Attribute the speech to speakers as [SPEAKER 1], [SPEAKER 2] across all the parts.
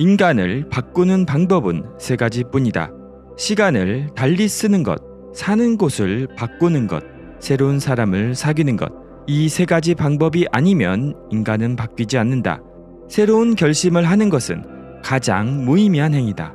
[SPEAKER 1] 인간을 바꾸는 방법은 세 가지뿐이다. 시간을 달리 쓰는 것, 사는 곳을 바꾸는 것, 새로운 사람을 사귀는 것. 이 세 가지 방법이 아니면 인간은 바뀌지 않는다. 새로운 결심을 하는 것은 가장 무의미한 행위다.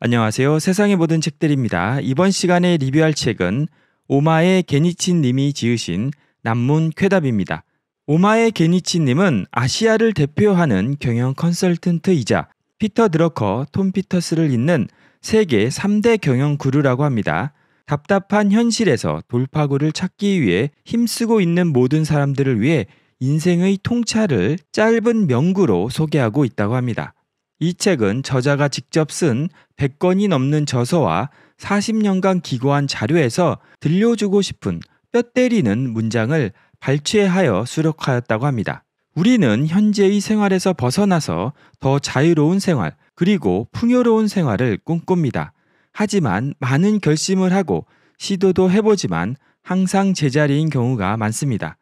[SPEAKER 1] 안녕하세요. 세상의 모든 책들입니다. 이번 시간에 리뷰할 책은 오마의 게니친 님이 지으신 남문 쾌답입니다. 오마에 게니치님은 아시아를 대표하는 경영 컨설턴트이자 피터 드러커, 톰 피터스를 잇는 세계 3대 경영 구룹라고 합니다. 답답한 현실에서 돌파구를 찾기 위해 힘쓰고 있는 모든 사람들을 위해 인생의 통찰을 짧은 명구로 소개하고 있다고 합니다. 이 책은 저자가 직접 쓴1 0 0권이 넘는 저서와 40년간 기고한 자료에서 들려주고 싶은 뼈 때리는 문장을 발췌하여 수록하였다고 합니다. 우리는 현재의 생활에서 벗어나서 더 자유로운 생활, 그리고 풍요로운 생활을 꿈꿉니다. 하지만 많은 결심을 하고 시도도 해보지만 항상 제자리인 경우가 많습니다.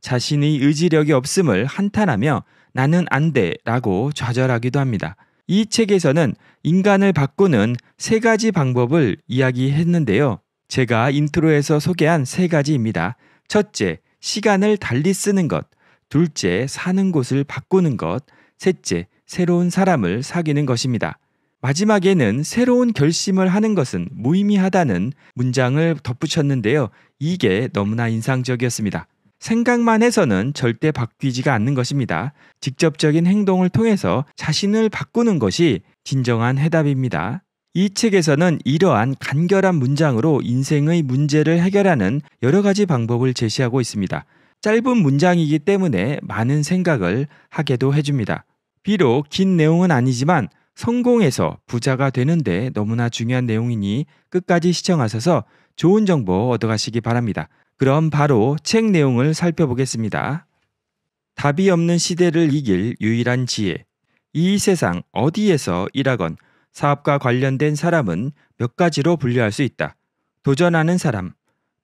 [SPEAKER 1] 자신의 의지력이 없음을 한탄하며 나는 안돼 라고 좌절하기도 합니다. 이 책에서는 인간을 바꾸는 세 가지 방법을 이야기했는데요. 제가 인트로에서 소개한 세 가지입니다. 첫째, 시간을 달리 쓰는 것, 둘째, 사는 곳을 바꾸는 것, 셋째, 새로운 사람을 사귀는 것입니다. 마지막에는 새로운 결심을 하는 것은 무의미하다는 문장을 덧붙였는데요. 이게 너무나 인상적이었습니다. 생각만 해서는 절대 바뀌지가 않는 것입니다. 직접적인 행동을 통해서 자신을 바꾸는 것이 진정한 해답입니다. 이 책에서는 이러한 간결한 문장으로 인생의 문제를 해결하는 여러 가지 방법을 제시하고 있습니다. 짧은 문장이기 때문에 많은 생각을 하게도 해줍니다. 비록 긴 내용은 아니지만 성공해서 부자가 되는데 너무나 중요한 내용이니 끝까지 시청하셔서 좋은 정보 얻어가시기 바랍니다. 그럼 바로 책 내용을 살펴보겠습니다. 답이 없는 시대를 이길 유일한 지혜. 이 세상 어디에서 일하건 사업과 관련된 사람은 몇 가지로 분류할 수 있다. 도전하는 사람,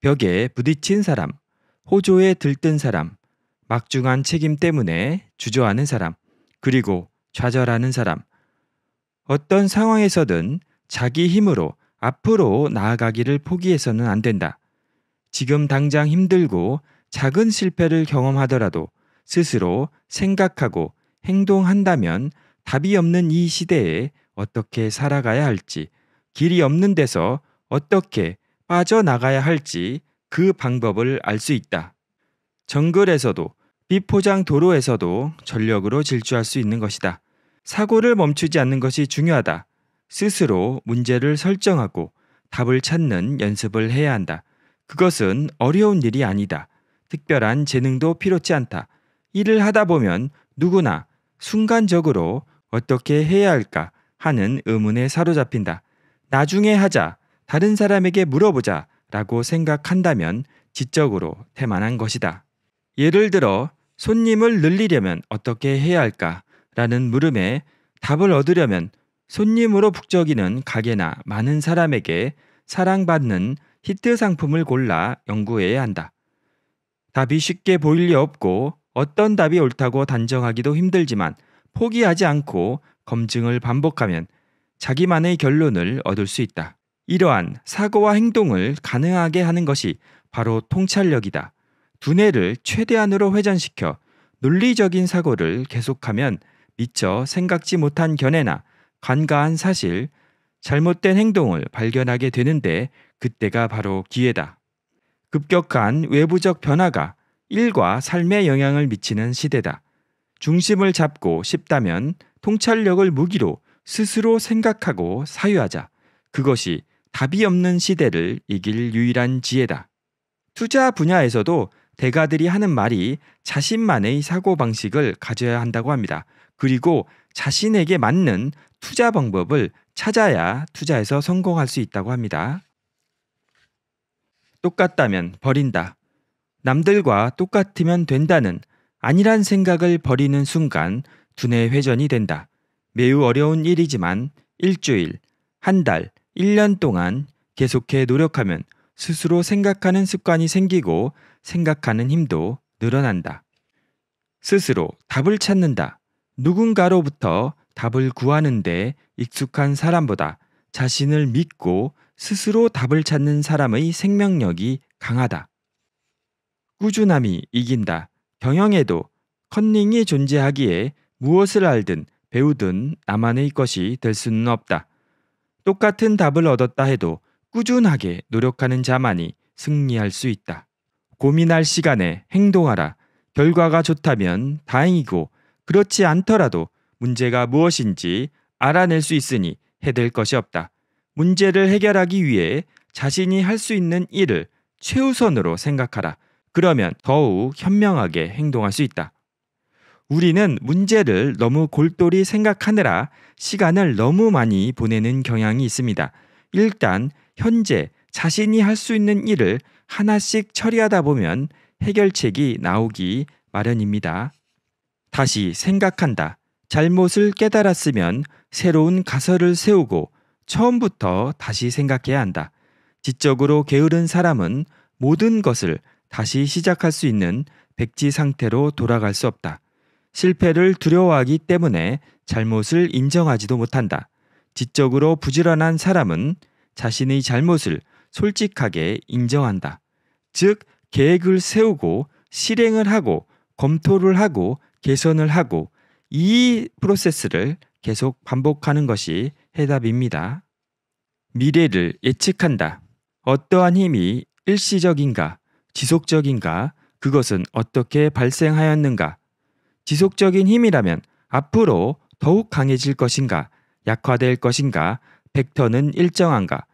[SPEAKER 1] 벽에 부딪힌 사람, 호조에 들뜬 사람, 막중한 책임 때문에 주저하는 사람, 그리고 좌절하는 사람. 어떤 상황에서든 자기 힘으로 앞으로 나아가기를 포기해서는 안 된다. 지금 당장 힘들고 작은 실패를 경험하더라도 스스로 생각하고 행동한다면 답이 없는 이 시대에 어떻게 살아가야 할지, 길이 없는 데서 어떻게 빠져나가야 할지 그 방법을 알 수 있다. 정글에서도 비포장 도로에서도 전력으로 질주할 수 있는 것이다. 사고를 멈추지 않는 것이 중요하다. 스스로 문제를 설정하고 답을 찾는 연습을 해야 한다. 그것은 어려운 일이 아니다. 특별한 재능도 필요치 않다. 일을 하다 보면 누구나 순간적으로 어떻게 해야 할까 하는 의문에 사로잡힌다. 나중에 하자, 다른 사람에게 물어보자 라고 생각한다면 지적으로 태만한 것이다. 예를 들어, 손님을 늘리려면 어떻게 해야 할까? 라는 물음에 답을 얻으려면 손님으로 북적이는 가게나 많은 사람에게 사랑받는 히트 상품을 골라 연구해야 한다. 답이 쉽게 보일 리 없고 어떤 답이 옳다고 단정하기도 힘들지만 포기하지 않고 검증을 반복하면 자기만의 결론을 얻을 수 있다. 이러한 사고와 행동을 가능하게 하는 것이 바로 통찰력이다. 두뇌를 최대한으로 회전시켜 논리적인 사고를 계속하면 미처 생각지 못한 견해나 간과한 사실, 잘못된 행동을 발견하게 되는데 그때가 바로 기회다. 급격한 외부적 변화가 일과 삶에 영향을 미치는 시대다. 중심을 잡고 싶다면 통찰력을 무기로 스스로 생각하고 사유하자. 그것이 답이 없는 시대를 이길 유일한 지혜다. 투자 분야에서도 대가들이 하는 말이 자신만의 사고방식을 가져야 한다고 합니다. 그리고 자신에게 맞는 투자 방법을 찾아야 투자에서 성공할 수 있다고 합니다. 똑같다면 버린다. 남들과 똑같으면 된다는 아니란 생각을 버리는 순간 두뇌 회전이 된다. 매우 어려운 일이지만 일주일, 한 달, 1년 동안 계속해 노력하면 스스로 생각하는 습관이 생기고 생각하는 힘도 늘어난다. 스스로 답을 찾는다. 누군가로부터 답을 구하는데 익숙한 사람보다 자신을 믿고 스스로 답을 찾는 사람의 생명력이 강하다. 꾸준함이 이긴다. 경영에도 컨닝이 존재하기에 무엇을 알든 배우든 나만의 것이 될 수는 없다. 똑같은 답을 얻었다 해도 꾸준하게 노력하는 자만이 승리할 수 있다. 고민할 시간에 행동하라. 결과가 좋다면 다행이고 그렇지 않더라도 문제가 무엇인지 알아낼 수 있으니 해될 것이 없다. 문제를 해결하기 위해 자신이 할 수 있는 일을 최우선으로 생각하라. 그러면 더욱 현명하게 행동할 수 있다. 우리는 문제를 너무 골똘히 생각하느라 시간을 너무 많이 보내는 경향이 있습니다. 일단 현재 자신이 할 수 있는 일을 하나씩 처리하다 보면 해결책이 나오기 마련입니다. 다시 생각한다. 잘못을 깨달았으면 새로운 가설을 세우고 처음부터 다시 생각해야 한다. 지적으로 게으른 사람은 모든 것을 다시 시작할 수 있는 백지 상태로 돌아갈 수 없다. 실패를 두려워하기 때문에 잘못을 인정하지도 못한다. 지적으로 부지런한 사람은 자신의 잘못을 솔직하게 인정한다. 즉, 계획을 세우고 실행을 하고 검토를 하고 개선을 하고 이 프로세스를 계속 반복하는 것이 해답입니다. 미래를 예측한다. 어떠한 힘이 일시적인가? 지속적인가? 그것은 어떻게 발생하였는가? 지속적인 힘이라면 앞으로 더욱 강해질 것인가? 약화될 것인가? 벡터는 일정한가?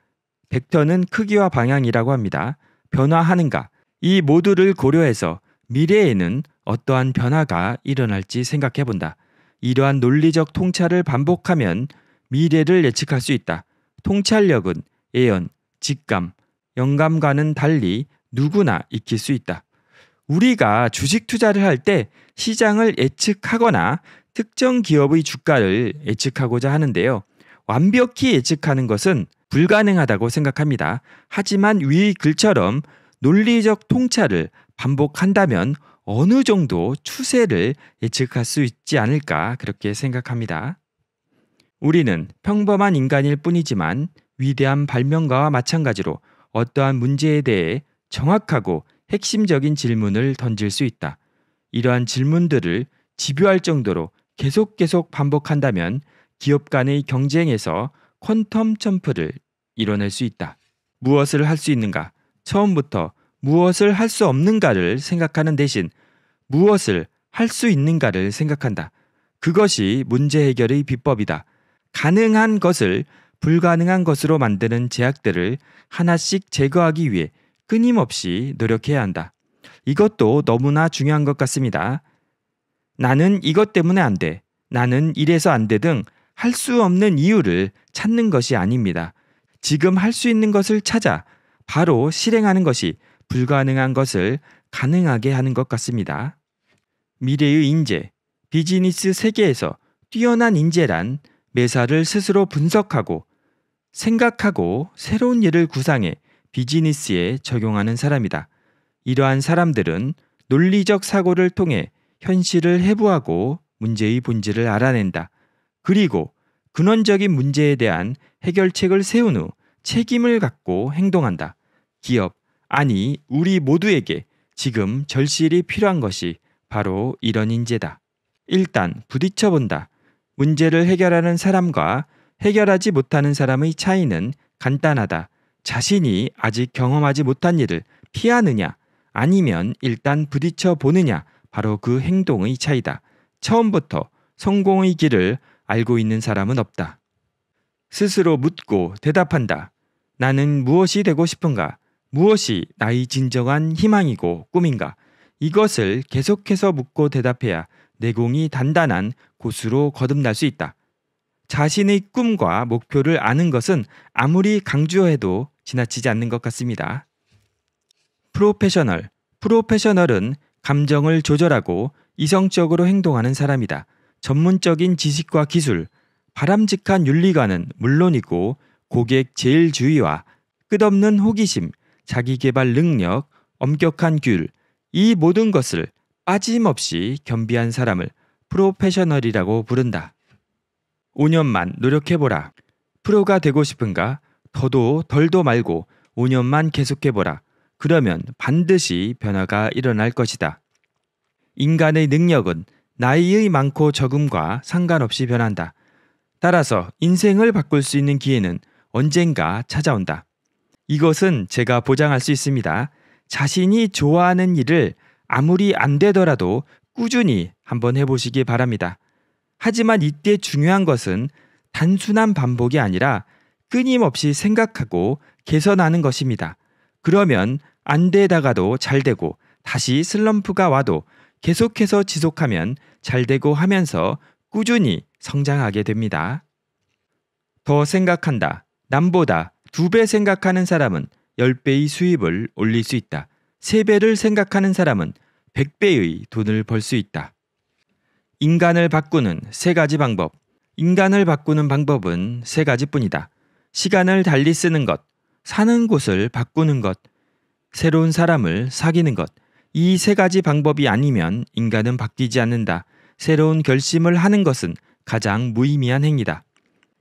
[SPEAKER 1] 벡터는 크기와 방향이라고 합니다. 변화하는가? 이 모두를 고려해서 미래에는 어떠한 변화가 일어날지 생각해 본다. 이러한 논리적 통찰을 반복하면 미래를 예측할 수 있다. 통찰력은 예언, 직감, 영감과는 달리 누구나 익힐 수 있다. 우리가 주식 투자를 할 때 시장을 예측하거나 특정 기업의 주가를 예측하고자 하는데요. 완벽히 예측하는 것은 불가능하다고 생각합니다. 하지만 위의 글처럼 논리적 통찰을 반복한다면 어느 정도 추세를 예측할 수 있지 않을까 그렇게 생각합니다. 우리는 평범한 인간일 뿐이지만 위대한 발명가와 마찬가지로 어떠한 문제에 대해 정확하고 핵심적인 질문을 던질 수 있다. 이러한 질문들을 집요할 정도로 계속 계속 반복한다면 기업 간의 경쟁에서 퀀텀 점프를 이뤄낼 수 있다. 무엇을 할 수 있는가? 처음부터 무엇을 할 수 없는가를 생각하는 대신 무엇을 할 수 있는가를 생각한다. 그것이 문제 해결의 비법이다. 가능한 것을 불가능한 것으로 만드는 제약들을 하나씩 제거하기 위해 끊임없이 노력해야 한다. 이것도 너무나 중요한 것 같습니다. 나는 이것 때문에 안 돼. 나는 이래서 안 돼 등 할 수 없는 이유를 찾는 것이 아닙니다. 지금 할 수 있는 것을 찾아 바로 실행하는 것이 불가능한 것을 가능하게 하는 것 같습니다. 미래의 인재, 비즈니스 세계에서 뛰어난 인재란 매사를 스스로 분석하고 생각하고 새로운 일을 구상해 비즈니스에 적용하는 사람이다. 이러한 사람들은 논리적 사고를 통해 현실을 해부하고 문제의 본질을 알아낸다. 그리고 근원적인 문제에 대한 해결책을 세운 후 책임을 갖고 행동한다. 기업, 아니, 우리 모두에게 지금 절실히 필요한 것이 바로 이런 인재다. 일단 부딪혀본다. 문제를 해결하는 사람과 해결하지 못하는 사람의 차이는 간단하다. 자신이 아직 경험하지 못한 일을 피하느냐 아니면 일단 부딪혀 보느냐 바로 그 행동의 차이다. 처음부터 성공의 길을 알고 있는 사람은 없다. 스스로 묻고 대답한다. 나는 무엇이 되고 싶은가? 무엇이 나의 진정한 희망이고 꿈인가? 이것을 계속해서 묻고 대답해야 내공이 단단한 고수로 거듭날 수 있다. 자신의 꿈과 목표를 아는 것은 아무리 강조해도 지나치지 않는 것 같습니다. 프로페셔널. 프로페셔널은 감정을 조절하고 이성적으로 행동하는 사람이다. 전문적인 지식과 기술, 바람직한 윤리관은 물론이고 고객 제일주의와 끝없는 호기심, 자기개발 능력, 엄격한 규율, 이 모든 것을 빠짐없이 겸비한 사람을 프로페셔널이라고 부른다. 5년만 노력해보라. 프로가 되고 싶은가? 더도 덜도 말고 5년만 계속해보라. 그러면 반드시 변화가 일어날 것이다. 인간의 능력은 나이의 많고 적음과 상관없이 변한다. 따라서 인생을 바꿀 수 있는 기회는 언젠가 찾아온다. 이것은 제가 보장할 수 있습니다. 자신이 좋아하는 일을 아무리 안 되더라도 꾸준히 한번 해보시기 바랍니다. 하지만 이때 중요한 것은 단순한 반복이 아니라 끊임없이 생각하고 개선하는 것입니다. 그러면 안 되다가도 잘 되고 다시 슬럼프가 와도 계속해서 지속하면 잘 되고 하면서 꾸준히 성장하게 됩니다. 더 생각한다. 남보다 두 배 생각하는 사람은 10배의 수입을 올릴 수 있다. 세배를 생각하는 사람은 100배의 돈을 벌 수 있다. 인간을 바꾸는 세 가지 방법. 인간을 바꾸는 방법은 세 가지뿐이다. 시간을 달리 쓰는 것, 사는 곳을 바꾸는 것, 새로운 사람을 사귀는 것. 이 세 가지 방법이 아니면 인간은 바뀌지 않는다. 새로운 결심을 하는 것은 가장 무의미한 행위다.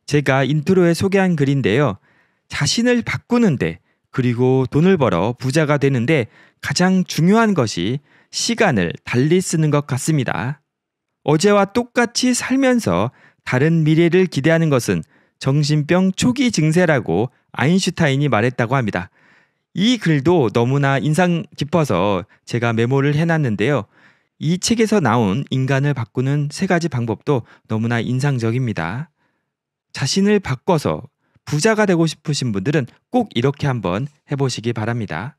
[SPEAKER 1] 제가 인트로에 소개한 글인데요. 자신을 바꾸는데 그리고 돈을 벌어 부자가 되는데 가장 중요한 것이 시간을 달리 쓰는 것 같습니다. 어제와 똑같이 살면서 다른 미래를 기대하는 것은 정신병 초기 증세라고 아인슈타인이 말했다고 합니다. 이 글도 너무나 인상 깊어서 제가 메모를 해놨는데요. 이 책에서 나온 인간을 바꾸는 세 가지 방법도 너무나 인상적입니다. 자신을 바꿔서 부자가 되고 싶으신 분들은 꼭 이렇게 한번 해보시기 바랍니다.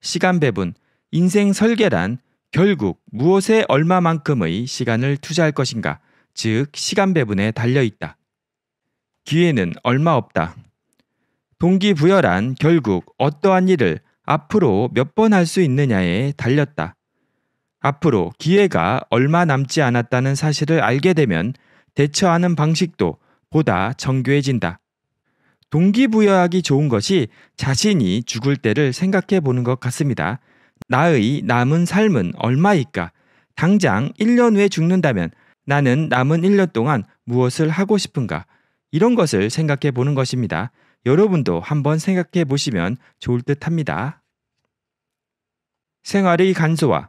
[SPEAKER 1] 시간 배분, 인생 설계란 결국 무엇에 얼마만큼의 시간을 투자할 것인가, 즉 시간 배분에 달려 있다. 기회는 얼마 없다. 동기부여란 결국 어떠한 일을 앞으로 몇 번 할 수 있느냐에 달렸다. 앞으로 기회가 얼마 남지 않았다는 사실을 알게 되면 대처하는 방식도 보다 정교해진다. 동기부여하기 좋은 것이 자신이 죽을 때를 생각해 보는 것 같습니다. 나의 남은 삶은 얼마일까? 당장 1년 후에 죽는다면 나는 남은 1년 동안 무엇을 하고 싶은가? 이런 것을 생각해 보는 것입니다. 여러분도 한번 생각해 보시면 좋을 듯 합니다. 생활의 간소화.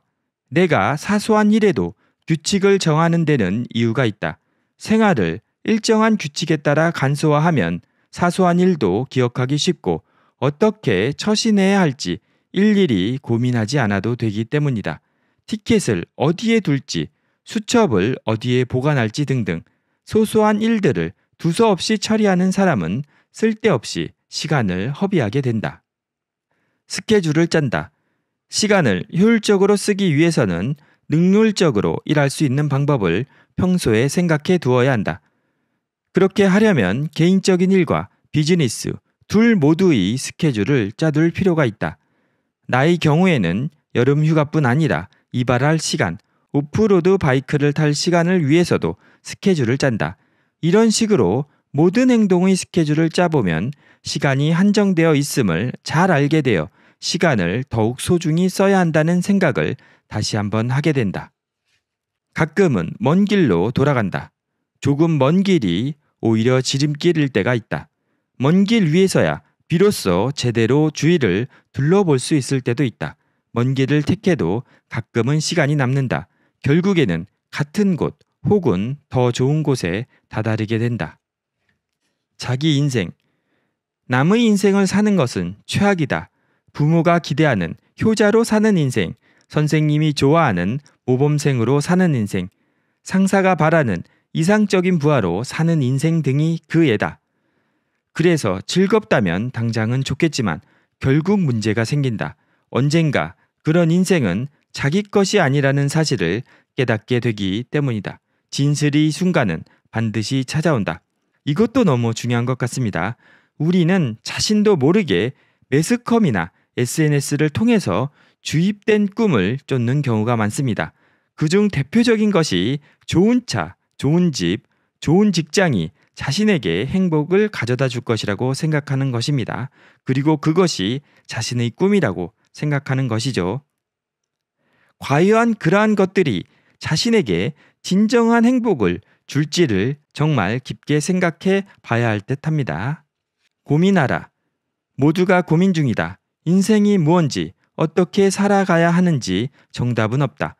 [SPEAKER 1] 내가 사소한 일에도 규칙을 정하는 데는 이유가 있다. 생활을 일정한 규칙에 따라 간소화하면 사소한 일도 기억하기 쉽고 어떻게 처신해야 할지 일일이 고민하지 않아도 되기 때문이다. 티켓을 어디에 둘지, 수첩을 어디에 보관할지 등등 소소한 일들을 두서없이 처리하는 사람은 쓸데없이 시간을 허비하게 된다. 스케줄을 짠다. 시간을 효율적으로 쓰기 위해서는 능률적으로 일할 수 있는 방법을 평소에 생각해 두어야 한다. 그렇게 하려면 개인적인 일과 비즈니스 둘 모두의 스케줄을 짜둘 필요가 있다. 나의 경우에는 여름 휴가뿐 아니라 이발할 시간, 오프로드 바이크를 탈 시간을 위해서도 스케줄을 짠다. 이런 식으로 모든 행동의 스케줄을 짜보면 시간이 한정되어 있음을 잘 알게 되어 시간을 더욱 소중히 써야 한다는 생각을 다시 한번 하게 된다. 가끔은 먼 길로 돌아간다. 조금 먼 길이 오히려 지름길일 때가 있다. 먼 길 위에서야 비로소 제대로 주위를 둘러볼 수 있을 때도 있다. 먼 길을 택해도 가끔은 시간이 남는다. 결국에는 같은 곳 혹은 더 좋은 곳에 다다르게 된다. 자기 인생. 남의 인생을 사는 것은 최악이다. 부모가 기대하는 효자로 사는 인생, 선생님이 좋아하는 모범생으로 사는 인생, 상사가 바라는 이상적인 부하로 사는 인생 등이 그 예다. 그래서 즐겁다면 당장은 좋겠지만 결국 문제가 생긴다. 언젠가 그런 인생은 자기 것이 아니라는 사실을 깨닫게 되기 때문이다. 진실이 순간은 반드시 찾아온다. 이것도 너무 중요한 것 같습니다. 우리는 자신도 모르게 매스컴이나 SNS를 통해서 주입된 꿈을 쫓는 경우가 많습니다. 그 중 대표적인 것이 좋은 차, 좋은 집, 좋은 직장이 자신에게 행복을 가져다 줄 것이라고 생각하는 것입니다. 그리고 그것이 자신의 꿈이라고 생각하는 것이죠. 과연 그러한 것들이 자신에게 진정한 행복을 줄지를 정말 깊게 생각해 봐야 할듯 합니다. 고민하라. 모두가 고민 중이다. 인생이 무언지, 어떻게 살아가야 하는지 정답은 없다.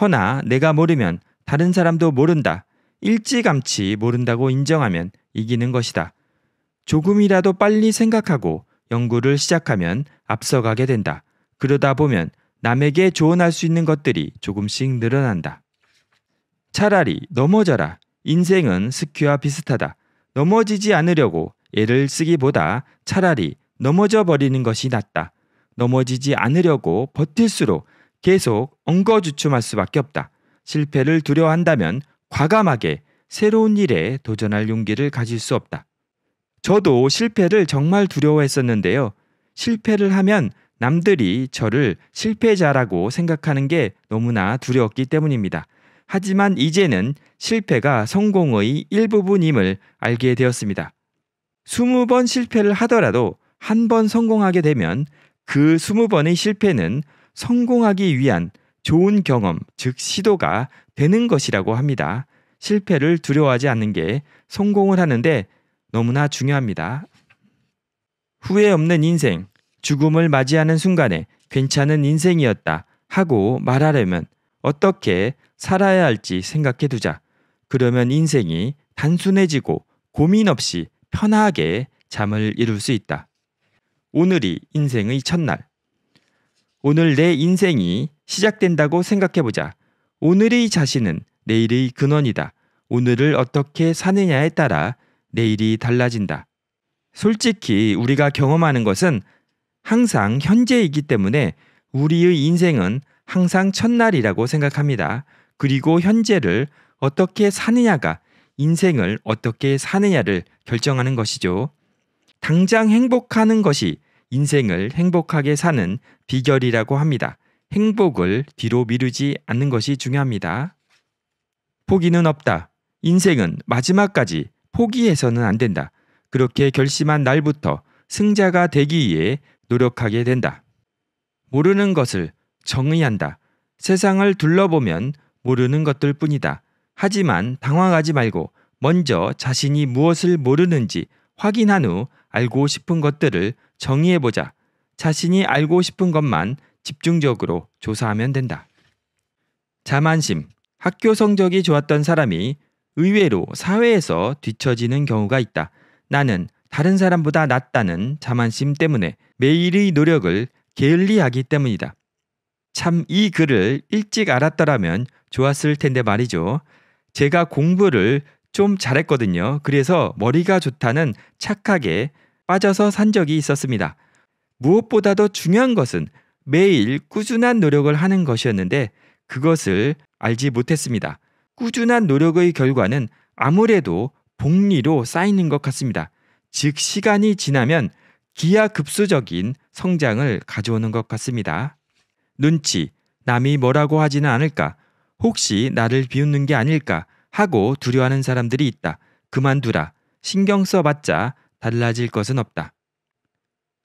[SPEAKER 1] 허나 내가 모르면 다른 사람도 모른다. 일찌감치 모른다고 인정하면 이기는 것이다. 조금이라도 빨리 생각하고 연구를 시작하면 앞서가게 된다. 그러다 보면 남에게 조언할 수 있는 것들이 조금씩 늘어난다. 차라리 넘어져라. 인생은 스키와 비슷하다. 넘어지지 않으려고 애를 쓰기보다 차라리 넘어져 버리는 것이 낫다. 넘어지지 않으려고 버틸수록 계속 엉거주춤할 수밖에 없다. 실패를 두려워한다면 과감하게 새로운 일에 도전할 용기를 가질 수 없다. 저도 실패를 정말 두려워했었는데요. 실패를 하면 남들이 저를 실패자라고 생각하는 게 너무나 두려웠기 때문입니다. 하지만 이제는 실패가 성공의 일부분임을 알게 되었습니다. 20번 실패를 하더라도 한 번 성공하게 되면 그 20번의 실패는 성공하기 위한 좋은 경험, 즉 시도가 되는 것이라고 합니다. 실패를 두려워하지 않는 게 성공을 하는데 너무나 중요합니다. 후회 없는 인생, 죽음을 맞이하는 순간에 괜찮은 인생이었다 하고 말하려면 어떻게 살아야 할지 생각해 두자. 그러면 인생이 단순해지고 고민 없이 편하게 잠을 이룰 수 있다. 오늘이 인생의 첫날. 오늘 내 인생이 시작된다고 생각해 보자. 오늘의 자신은 내일의 근원이다. 오늘을 어떻게 사느냐에 따라 내일이 달라진다. 솔직히 우리가 경험하는 것은 항상 현재이기 때문에 우리의 인생은 항상 첫날이라고 생각합니다. 그리고 현재를 어떻게 사느냐가 인생을 어떻게 사느냐를 결정하는 것이죠. 당장 행복하는 것이 인생을 행복하게 사는 비결이라고 합니다. 행복을 뒤로 미루지 않는 것이 중요합니다. 포기는 없다. 인생은 마지막까지 포기해서는 안 된다. 그렇게 결심한 날부터 승자가 되기 위해 노력하게 된다. 모르는 것을 정의한다. 세상을 둘러보면 모르는 것들 뿐이다. 하지만 당황하지 말고 먼저 자신이 무엇을 모르는지 확인한 후 알고 싶은 것들을 정의해보자. 자신이 알고 싶은 것만 집중적으로 조사하면 된다. 자만심, 학교 성적이 좋았던 사람이 의외로 사회에서 뒤처지는 경우가 있다. 나는 다른 사람보다 낫다는 자만심 때문에 매일의 노력을 게을리하기 때문이다. 참 이 글을 일찍 알았더라면 좋았을 텐데 말이죠. 제가 공부를 좀 잘했거든요. 그래서 머리가 좋다는 착하게 빠져서 산 적이 있었습니다. 무엇보다도 중요한 것은 매일 꾸준한 노력을 하는 것이었는데 그것을 알지 못했습니다. 꾸준한 노력의 결과는 아무래도 복리로 쌓이는 것 같습니다. 즉, 시간이 지나면 기하급수적인 성장을 가져오는 것 같습니다. 눈치, 남이 뭐라고 하지는 않을까, 혹시 나를 비웃는 게 아닐까 하고 두려워하는 사람들이 있다. 그만두라. 신경 써봤자 달라질 것은 없다.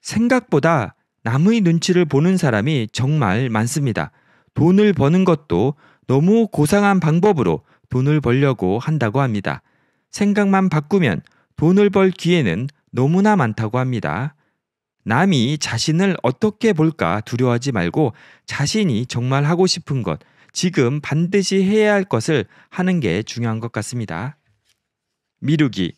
[SPEAKER 1] 생각보다 남의 눈치를 보는 사람이 정말 많습니다. 돈을 버는 것도 너무 고상한 방법으로 돈을 벌려고 한다고 합니다. 생각만 바꾸면 돈을 벌 기회는 너무나 많다고 합니다. 남이 자신을 어떻게 볼까 두려워하지 말고 자신이 정말 하고 싶은 것, 지금 반드시 해야 할 것을 하는 게 중요한 것 같습니다. 미루기.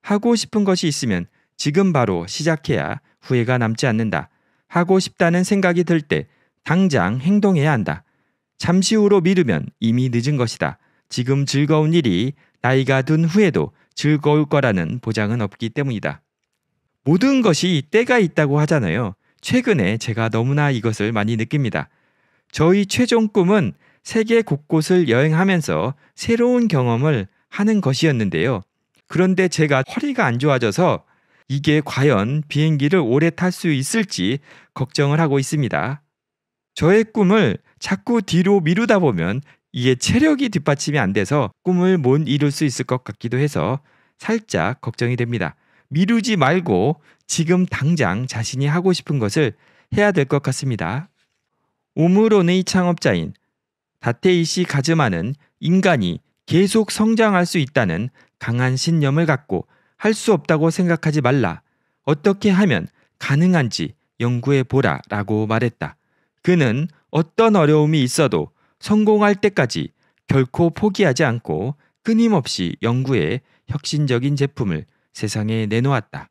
[SPEAKER 1] 하고 싶은 것이 있으면 지금 바로 시작해야 후회가 남지 않는다. 하고 싶다는 생각이 들 때 당장 행동해야 한다. 잠시 후로 미루면 이미 늦은 것이다. 지금 즐거운 일이 나이가 든 후에도 즐거울 거라는 보장은 없기 때문이다. 모든 것이 때가 있다고 하잖아요. 최근에 제가 너무나 이것을 많이 느낍니다. 저희 최종 꿈은 세계 곳곳을 여행하면서 새로운 경험을 하는 것이었는데요. 그런데 제가 허리가 안 좋아져서 이게 과연 비행기를 오래 탈 수 있을지 걱정을 하고 있습니다. 저의 꿈을 자꾸 뒤로 미루다 보면 이게 체력이 뒷받침이 안 돼서 꿈을 못 이룰 수 있을 것 같기도 해서 살짝 걱정이 됩니다. 미루지 말고 지금 당장 자신이 하고 싶은 것을 해야 될 것 같습니다. 오므론의 창업자인 다테이시 가즈마는 인간이 계속 성장할 수 있다는 강한 신념을 갖고 할수 없다고 생각하지 말라. 어떻게 하면 가능한지 연구해 보라 라고 말했다. 그는 어떤 어려움이 있어도 성공할 때까지 결코 포기하지 않고 끊임없이 연구해 혁신적인 제품을 세상에 내놓았다.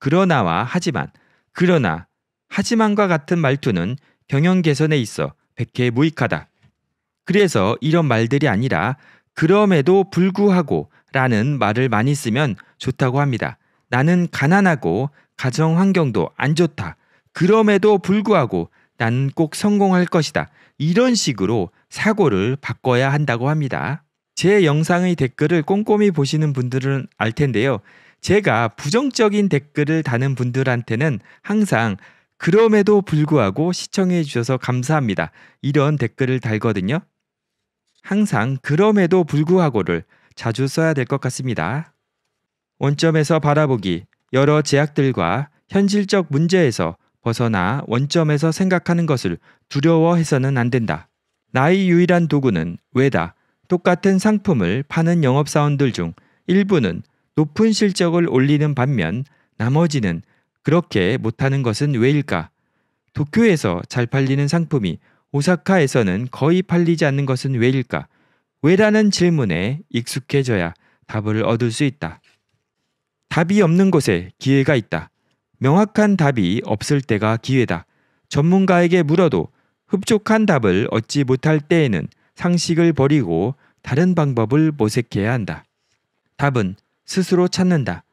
[SPEAKER 1] 그러나와 하지만, 그러나, 하지만과 같은 말투는 경영 개선에 있어 백해 무익하다. 그래서 이런 말들이 아니라 그럼에도 불구하고 라는 말을 많이 쓰면 좋다고 합니다. 나는 가난하고 가정 환경도 안 좋다. 그럼에도 불구하고 나는 꼭 성공할 것이다. 이런 식으로 사고를 바꿔야 한다고 합니다. 제 영상의 댓글을 꼼꼼히 보시는 분들은 알 텐데요. 제가 부정적인 댓글을 다는 분들한테는 항상 그럼에도 불구하고 시청해 주셔서 감사합니다. 이런 댓글을 달거든요. 항상 그럼에도 불구하고를 자주 써야 될 것 같습니다. 원점에서 바라보기, 여러 제약들과 현실적 문제에서 벗어나 원점에서 생각하는 것을 두려워해서는 안 된다. 나의 유일한 도구는 외다. 똑같은 상품을 파는 영업사원들 중 일부는 높은 실적을 올리는 반면 나머지는 그렇게 못하는 것은 왜일까? 도쿄에서 잘 팔리는 상품이 오사카에서는 거의 팔리지 않는 것은 왜일까? 왜라는 질문에 익숙해져야 답을 얻을 수 있다. 답이 없는 곳에 기회가 있다. 명확한 답이 없을 때가 기회다. 전문가에게 물어도 흡족한 답을 얻지 못할 때에는 상식을 버리고 다른 방법을 모색해야 한다. 답은 스스로 찾는다.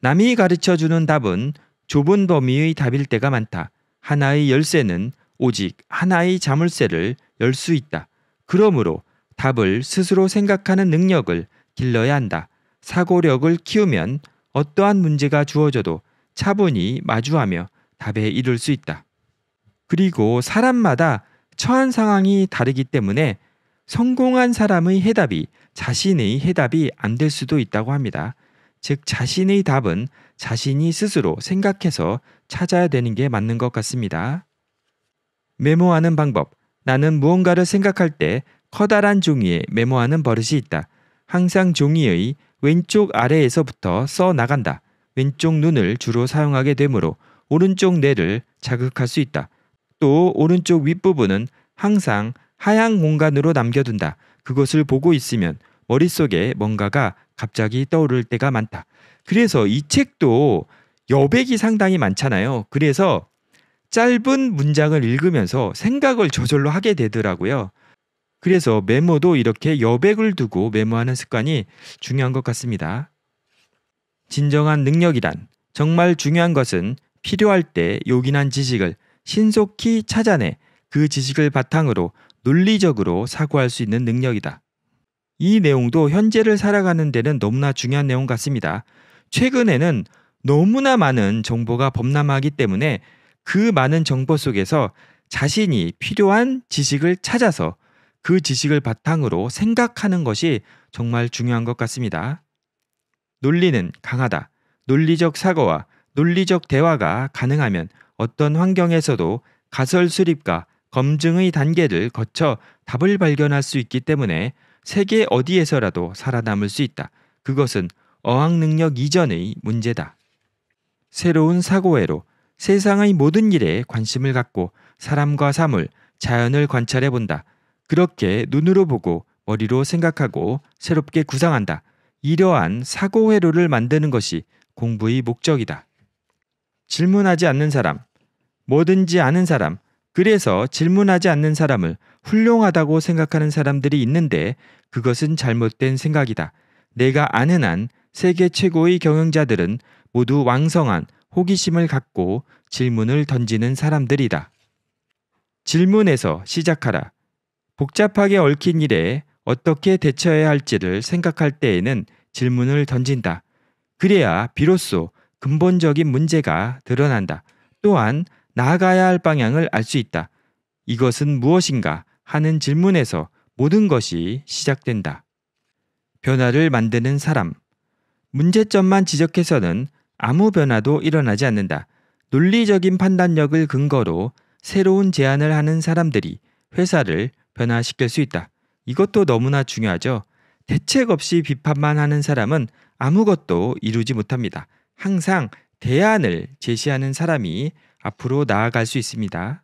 [SPEAKER 1] 남이 가르쳐 주는 답은 좁은 범위의 답일 때가 많다. 하나의 열쇠는 오직 하나의 자물쇠를 열 수 있다. 그러므로 답을 스스로 생각하는 능력을 길러야 한다. 사고력을 키우면 어떠한 문제가 주어져도 차분히 마주하며 답에 이룰 수 있다. 그리고 사람마다 처한 상황이 다르기 때문에 성공한 사람의 해답이 자신의 해답이 안 될 수도 있다고 합니다. 즉, 자신의 답은 자신이 스스로 생각해서 찾아야 되는 게 맞는 것 같습니다. 메모하는 방법. 나는 무언가를 생각할 때 커다란 종이에 메모하는 버릇이 있다. 항상 종이의 왼쪽 아래에서부터 써 나간다. 왼쪽 눈을 주로 사용하게 되므로 오른쪽 뇌를 자극할 수 있다. 또 오른쪽 윗부분은 항상 하향 공간으로 남겨둔다. 그것을 보고 있으면 머릿속에 뭔가가 갑자기 떠오를 때가 많다. 그래서 이 책도 여백이 상당히 많잖아요. 그래서 짧은 문장을 읽으면서 생각을 저절로 하게 되더라고요. 그래서 메모도 이렇게 여백을 두고 메모하는 습관이 중요한 것 같습니다. 진정한 능력이란 정말 중요한 것은 필요할 때 요긴한 지식을 신속히 찾아내 그 지식을 바탕으로 논리적으로 사고할 수 있는 능력이다. 이 내용도 현재를 살아가는 데는 너무나 중요한 내용 같습니다. 최근에는 너무나 많은 정보가 범람하기 때문에 그 많은 정보 속에서 자신이 필요한 지식을 찾아서 그 지식을 바탕으로 생각하는 것이 정말 중요한 것 같습니다. 논리는 강하다. 논리적 사고와 논리적 대화가 가능하면 어떤 환경에서도 가설 수립과 검증의 단계를 거쳐 답을 발견할 수 있기 때문에 세계 어디에서라도 살아남을 수 있다. 그것은 어학 능력 이전의 문제다. 새로운 사고회로 세상의 모든 일에 관심을 갖고 사람과 사물, 자연을 관찰해 본다. 그렇게 눈으로 보고 머리로 생각하고 새롭게 구상한다. 이러한 사고 회로를 만드는 것이 공부의 목적이다. 질문하지 않는 사람, 뭐든지 아는 사람, 그래서 질문하지 않는 사람을 훌륭하다고 생각하는 사람들이 있는데 그것은 잘못된 생각이다. 내가 아는 한 세계 최고의 경영자들은 모두 왕성한 호기심을 갖고 질문을 던지는 사람들이다. 질문에서 시작하라. 복잡하게 얽힌 일에 어떻게 대처해야 할지를 생각할 때에는 질문을 던진다. 그래야 비로소 근본적인 문제가 드러난다. 또한 나아가야 할 방향을 알 수 있다. 이것은 무엇인가 하는 질문에서 모든 것이 시작된다. 변화를 만드는 사람. 문제점만 지적해서는 아무 변화도 일어나지 않는다. 논리적인 판단력을 근거로 새로운 제안을 하는 사람들이 회사를 변화시킬 수 있다. 이것도 너무나 중요하죠. 대책 없이 비판만 하는 사람은 아무것도 이루지 못합니다. 항상 대안을 제시하는 사람이 앞으로 나아갈 수 있습니다.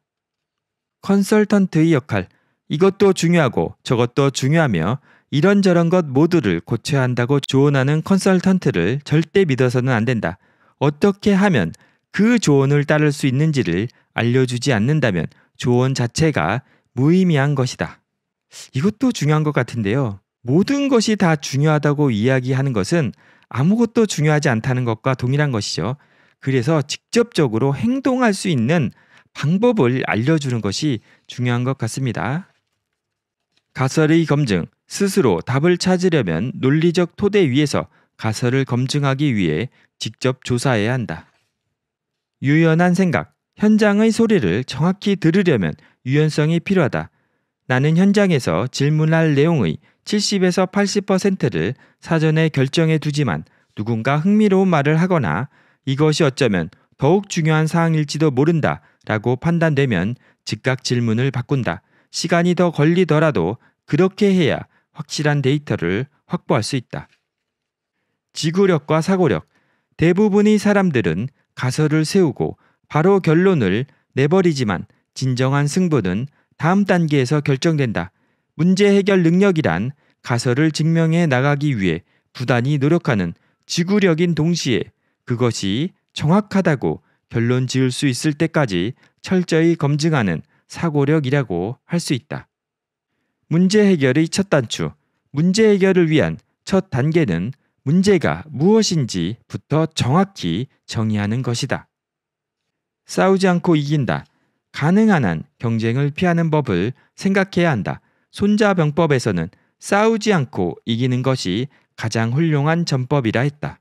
[SPEAKER 1] 컨설턴트의 역할. 이것도 중요하고 저것도 중요하며 이런저런 것 모두를 고쳐야 한다고 조언하는 컨설턴트를 절대 믿어서는 안 된다. 어떻게 하면 그 조언을 따를 수 있는지를 알려주지 않는다면 조언 자체가 무의미한 것이다. 이것도 중요한 것 같은데요. 모든 것이 다 중요하다고 이야기하는 것은 아무것도 중요하지 않다는 것과 동일한 것이죠. 그래서 직접적으로 행동할 수 있는 방법을 알려주는 것이 중요한 것 같습니다. 가설의 검증. 스스로 답을 찾으려면 논리적 토대 위에서 가설을 검증하기 위해 직접 조사해야 한다. 유연한 생각. 현장의 소리를 정확히 들으려면 유연성이 필요하다. 나는 현장에서 질문할 내용의 70에서 80%를 사전에 결정해 두지만 누군가 흥미로운 말을 하거나 이것이 어쩌면 더욱 중요한 사항일지도 모른다 라고 판단되면 즉각 질문을 바꾼다. 시간이 더 걸리더라도 그렇게 해야 확실한 데이터를 확보할 수 있다. 지구력과 사고력. 대부분의 사람들은 가설을 세우고 바로 결론을 내버리지만 진정한 승부는 다음 단계에서 결정된다. 문제 해결 능력이란 가설을 증명해 나가기 위해 부단히 노력하는 지구력인 동시에 그것이 정확하다고 결론 지을 수 있을 때까지 철저히 검증하는 사고력이라고 할 수 있다. 문제 해결의 첫 단추, 문제 해결을 위한 첫 단계는 문제가 무엇인지부터 정확히 정의하는 것이다. 싸우지 않고 이긴다. 가능한 한 경쟁을 피하는 법을 생각해야 한다. 손자병법에서는 싸우지 않고 이기는 것이 가장 훌륭한 전법이라 했다.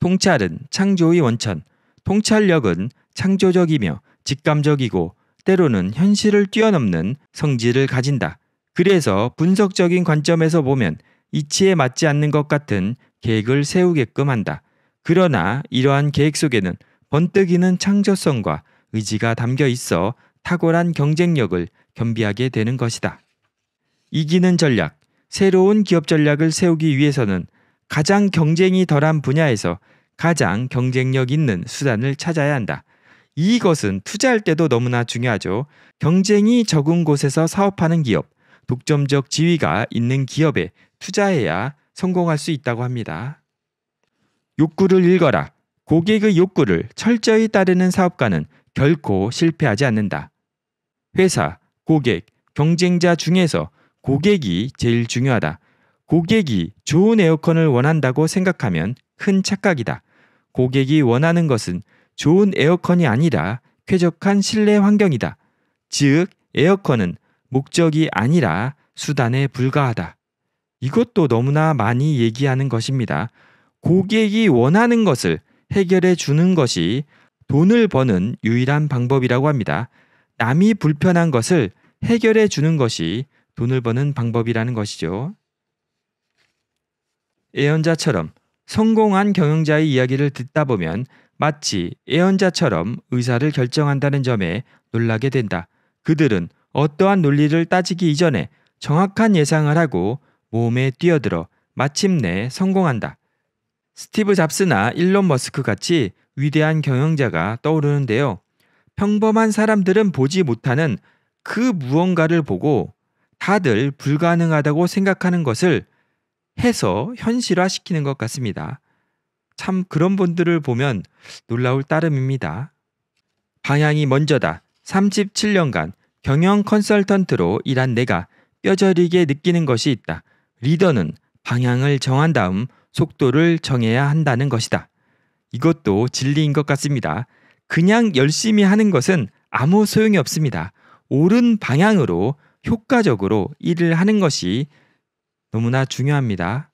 [SPEAKER 1] 통찰은 창조의 원천, 통찰력은 창조적이며 직감적이고 때로는 현실을 뛰어넘는 성질을 가진다. 그래서 분석적인 관점에서 보면 이치에 맞지 않는 것 같은 계획을 세우게끔 한다. 그러나 이러한 계획 속에는 번뜩이는 창조성과 의지가 담겨 있어 탁월한 경쟁력을 겸비하게 되는 것이다. 이기는 전략, 새로운 기업 전략을 세우기 위해서는 가장 경쟁이 덜한 분야에서 가장 경쟁력 있는 수단을 찾아야 한다. 이것은 투자할 때도 너무나 중요하죠. 경쟁이 적은 곳에서 사업하는 기업, 독점적 지위가 있는 기업에 투자해야 성공할 수 있다고 합니다. 욕구를 읽어라. 고객의 욕구를 철저히 따르는 사업가는 결코 실패하지 않는다. 회사, 고객, 경쟁자 중에서 고객이 제일 중요하다. 고객이 좋은 에어컨을 원한다고 생각하면 큰 착각이다. 고객이 원하는 것은 좋은 에어컨이 아니라 쾌적한 실내 환경이다. 즉, 에어컨은 목적이 아니라 수단에 불과하다. 이것도 너무나 많이 얘기하는 것입니다. 고객이 원하는 것을 해결해 주는 것이 돈을 버는 유일한 방법이라고 합니다. 남이 불편한 것을 해결해 주는 것이 돈을 버는 방법이라는 것이죠. 애연자처럼 성공한 경영자의 이야기를 듣다 보면 마치 애연자처럼 의사를 결정한다는 점에 놀라게 된다. 그들은 어떠한 논리를 따지기 이전에 정확한 예상을 하고 몸에 뛰어들어 마침내 성공한다. 스티브 잡스나 일론 머스크 같이 위대한 경영자가 떠오르는데요. 평범한 사람들은 보지 못하는 그 무언가를 보고 다들 불가능하다고 생각하는 것을 해서 현실화시키는 것 같습니다. 참 그런 분들을 보면 놀라울 따름입니다. 방향이 먼저다. 37년간 경영 컨설턴트로 일한 내가 뼈저리게 느끼는 것이 있다. 리더는 방향을 정한 다음 속도를 정해야 한다는 것이다. 이것도 진리인 것 같습니다. 그냥 열심히 하는 것은 아무 소용이 없습니다. 옳은 방향으로 효과적으로 일을 하는 것이 너무나 중요합니다.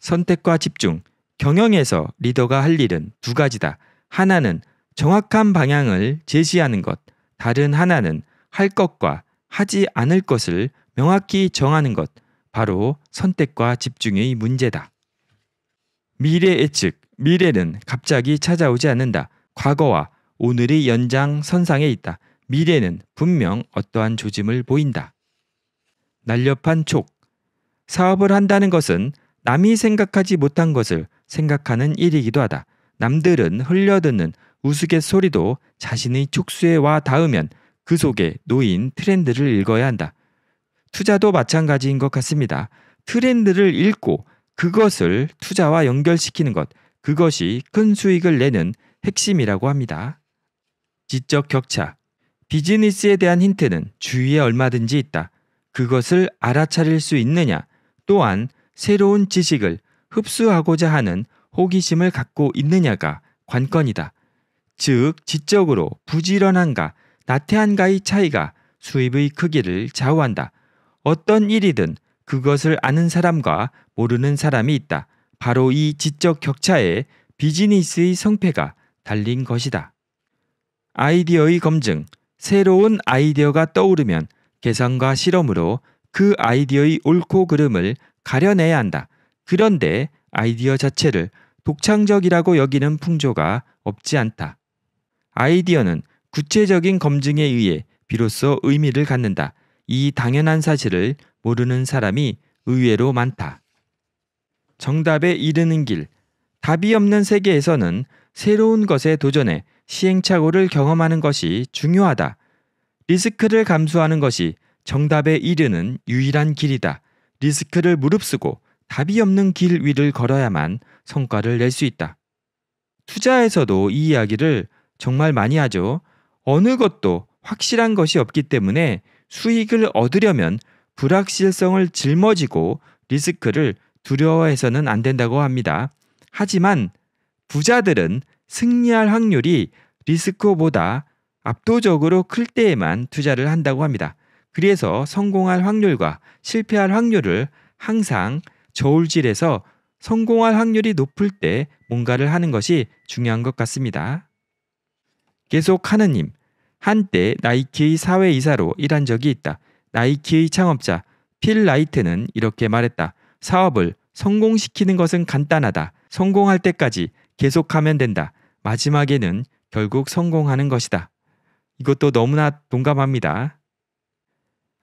[SPEAKER 1] 선택과 집중. 경영에서 리더가 할 일은 두 가지다. 하나는 정확한 방향을 제시하는 것, 다른 하나는 할 것과 하지 않을 것을 명확히 정하는 것, 바로 선택과 집중의 문제다. 미래 예측. 미래는 갑자기 찾아오지 않는다. 과거와 오늘이 연장선상에 있다. 미래는 분명 어떠한 조짐을 보인다. 날렵한 촉. 사업을 한다는 것은 남이 생각하지 못한 것을 생각하는 일이기도 하다. 남들은 흘려듣는 우스갯소리도 자신의 촉수에 와 닿으면 그 속에 놓인 트렌드를 읽어야 한다. 투자도 마찬가지인 것 같습니다. 트렌드를 읽고 그것을 투자와 연결시키는 것, 그것이 큰 수익을 내는 핵심이라고 합니다. 지적 격차. 비즈니스에 대한 힌트는 주위에 얼마든지 있다. 그것을 알아차릴 수 있느냐? 또한 새로운 지식을 흡수하고자 하는 호기심을 갖고 있느냐가 관건이다. 즉, 지적으로 부지런한가, 나태한가의 차이가 수입의 크기를 좌우한다. 어떤 일이든 그것을 아는 사람과 모르는 사람이 있다. 바로 이 지적 격차에 비즈니스의 성패가 달린 것이다. 아이디어의 검증, 새로운 아이디어가 떠오르면 계산과 실험으로 그 아이디어의 옳고 그름을 가려내야 한다. 그런데 아이디어 자체를 독창적이라고 여기는 풍조가 없지 않다. 아이디어는 구체적인 검증에 의해 비로소 의미를 갖는다. 이 당연한 사실을 모르는 사람이 의외로 많다. 정답에 이르는 길, 답이 없는 세계에서는 새로운 것에 도전해 시행착오를 경험하는 것이 중요하다. 리스크를 감수하는 것이 정답에 이르는 유일한 길이다. 리스크를 무릅쓰고 답이 없는 길 위를 걸어야만 성과를 낼 수 있다. 투자에서도 이 이야기를 정말 많이 하죠. 어느 것도 확실한 것이 없기 때문에 수익을 얻으려면 불확실성을 짊어지고 리스크를 두려워해서는 안 된다고 합니다. 하지만 부자들은 승리할 확률이 리스크보다 압도적으로 클 때에만 투자를 한다고 합니다. 그래서 성공할 확률과 실패할 확률을 항상 저울질해서 성공할 확률이 높을 때 뭔가를 하는 것이 중요한 것 같습니다. 계속 하느님, 한때 나이키의 사회이사로 일한 적이 있다. 나이키의 창업자 필 라이트는 이렇게 말했다. 사업을 성공시키는 것은 간단하다. 성공할 때까지 계속하면 된다. 마지막에는 결국 성공하는 것이다. 이것도 너무나 동감합니다.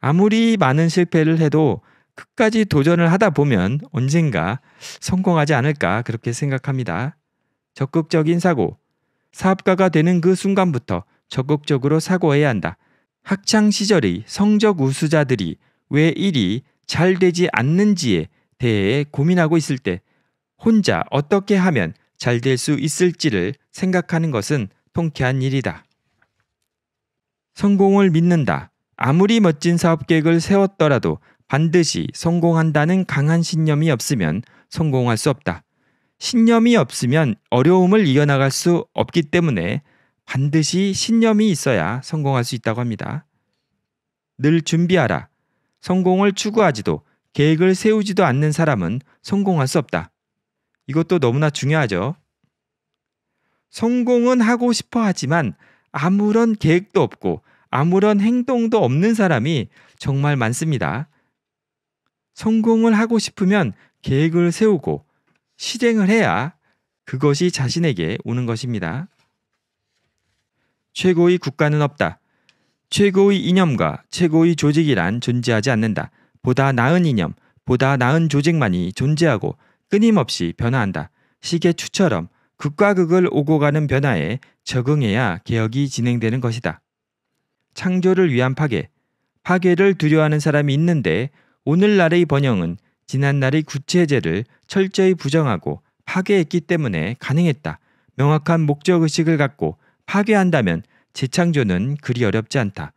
[SPEAKER 1] 아무리 많은 실패를 해도 끝까지 도전을 하다 보면 언젠가 성공하지 않을까 그렇게 생각합니다. 적극적인 사고. 사업가가 되는 그 순간부터 적극적으로 사고해야 한다. 학창 시절의 성적 우수자들이 왜 일이 잘 되지 않는지에 대해 고민하고 있을 때 혼자 어떻게 하면 잘 될 수 있을지를 생각하는 것은 통쾌한 일이다. 성공을 믿는다. 아무리 멋진 사업 계획을 세웠더라도 반드시 성공한다는 강한 신념이 없으면 성공할 수 없다. 신념이 없으면 어려움을 이겨나갈 수 없기 때문에 반드시 신념이 있어야 성공할 수 있다고 합니다. 늘 준비하라. 성공을 추구하지도 계획을 세우지도 않는 사람은 성공할 수 없다. 이것도 너무나 중요하죠. 성공은 하고 싶어 하지만 아무런 계획도 없고 아무런 행동도 없는 사람이 정말 많습니다. 성공을 하고 싶으면 계획을 세우고 실행을 해야 그것이 자신에게 오는 것입니다. 최고의 국가는 없다. 최고의 이념과 최고의 조직이란 존재하지 않는다. 보다 나은 이념, 보다 나은 조직만이 존재하고 끊임없이 변화한다. 시계 추처럼 극과 극을 오고 가는 변화에 적응해야 개혁이 진행되는 것이다. 창조를 위한 파괴, 파괴를 두려워하는 사람이 있는데 오늘날의 번영은 지난날의 구체제를 철저히 부정하고 파괴했기 때문에 가능했다. 명확한 목적의식을 갖고 파괴한다면 재창조는 그리 어렵지 않다.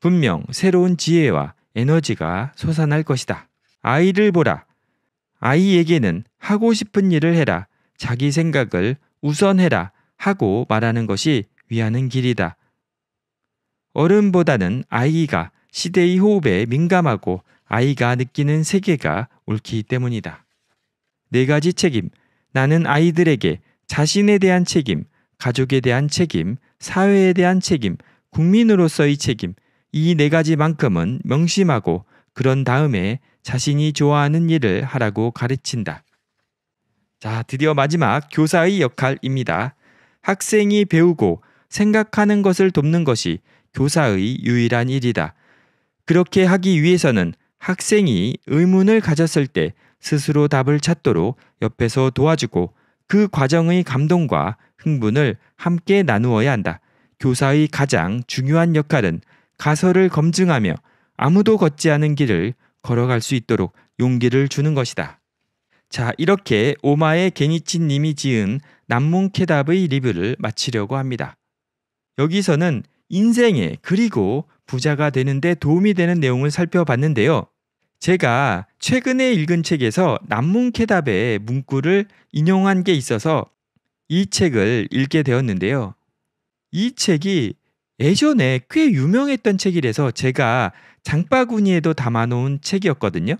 [SPEAKER 1] 분명 새로운 지혜와 에너지가 솟아날 것이다. 아이를 보라. 아이에게는 하고 싶은 일을 해라. 자기 생각을 우선해라. 하고 말하는 것이 위하는 길이다. 어른보다는 아이가 시대의 호흡에 민감하고 아이가 느끼는 세계가 옳기 때문이다. 네 가지 책임. 나는 아이들에게 자신에 대한 책임, 가족에 대한 책임, 사회에 대한 책임, 국민으로서의 책임, 이네 가지만큼은 명심하고 그런 다음에 자신이 좋아하는 일을 하라고 가르친다. 자, 드디어 마지막 교사의 역할입니다. 학생이 배우고 생각하는 것을 돕는 것이 교사의 유일한 일이다. 그렇게 하기 위해서는 학생이 의문을 가졌을 때 스스로 답을 찾도록 옆에서 도와주고 그 과정의 감동과 흥분을 함께 나누어야 한다. 교사의 가장 중요한 역할은 가설을 검증하며 아무도 걷지 않은 길을 걸어갈 수 있도록 용기를 주는 것이다. 자, 이렇게 오마의 게니친 님이 지은 남문케답의 리뷰를 마치려고 합니다. 여기서는 인생에 그리고 부자가 되는데 도움이 되는 내용을 살펴봤는데요. 제가 최근에 읽은 책에서 남문케답의 문구를 인용한 게 있어서 이 책을 읽게 되었는데요. 이 책이 예전에 꽤 유명했던 책이라서 제가 장바구니에도 담아놓은 책이었거든요.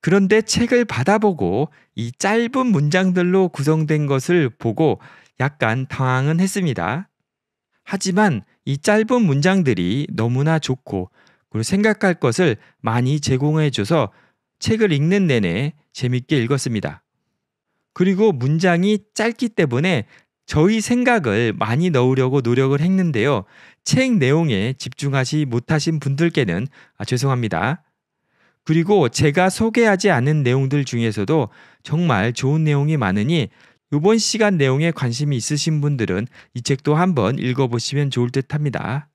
[SPEAKER 1] 그런데 책을 받아보고 이 짧은 문장들로 구성된 것을 보고 약간 당황은 했습니다. 하지만 이 짧은 문장들이 너무나 좋고 그리고 생각할 것을 많이 제공해줘서 책을 읽는 내내 재밌게 읽었습니다. 그리고 문장이 짧기 때문에 저희 생각을 많이 넣으려고 노력을 했는데요. 책 내용에 집중하지 못하신 분들께는 아, 죄송합니다. 그리고 제가 소개하지 않은 내용들 중에서도 정말 좋은 내용이 많으니 이번 시간 내용에 관심이 있으신 분들은 이 책도 한번 읽어보시면 좋을 듯 합니다.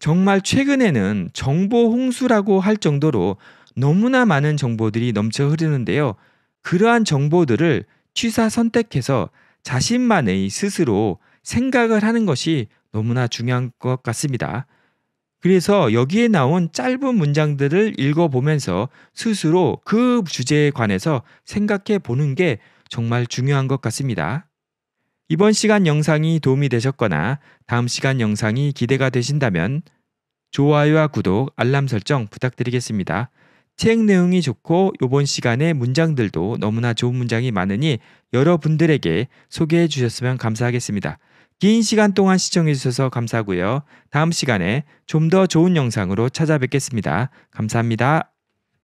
[SPEAKER 1] 정말 최근에는 정보 홍수라고 할 정도로 너무나 많은 정보들이 넘쳐 흐르는데요. 그러한 정보들을 취사 선택해서 자신만의 스스로 생각을 하는 것이 너무나 중요한 것 같습니다. 그래서 여기에 나온 짧은 문장들을 읽어보면서 스스로 그 주제에 관해서 생각해 보는 게 정말 중요한 것 같습니다. 이번 시간 영상이 도움이 되셨거나 다음 시간 영상이 기대가 되신다면 좋아요와 구독, 알람 설정 부탁드리겠습니다. 책 내용이 좋고 요번 시간에 문장들도 너무나 좋은 문장이 많으니 여러분들에게 소개해 주셨으면 감사하겠습니다. 긴 시간 동안 시청해 주셔서 감사하고요. 다음 시간에 좀 더 좋은 영상으로 찾아뵙겠습니다. 감사합니다.